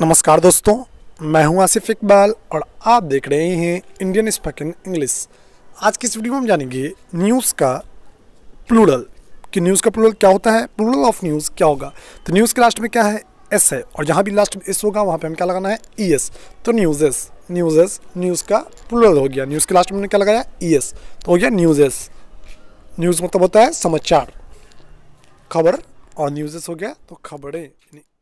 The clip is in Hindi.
नमस्कार दोस्तों मैं हूं आसिफ इकबाल और आप देख रहे हैं इंडियन स्पॉकिंग इंग्लिश आज की इस वीडियो में हम जानेंगे न्यूज़ का प्लूरल कि न्यूज़ का प्लूरल क्या होता है प्लूरल ऑफ न्यूज़ क्या होगा तो न्यूज़ के लास्ट में क्या है एस है और जहाँ भी लास्ट में एस होगा वहाँ पे हमें क्या लगाना है ई e एस तो न्यूज़ेस न्यूज़ेस न्यूज़ का प्लूरल हो गया न्यूज़ के लास्ट में हमने क्या लगाया ई e एस तो हो गया न्यूज़ेस न्यूज़ मतलब होता है समाचार खबर और न्यूज़ेस हो गया तो खबरें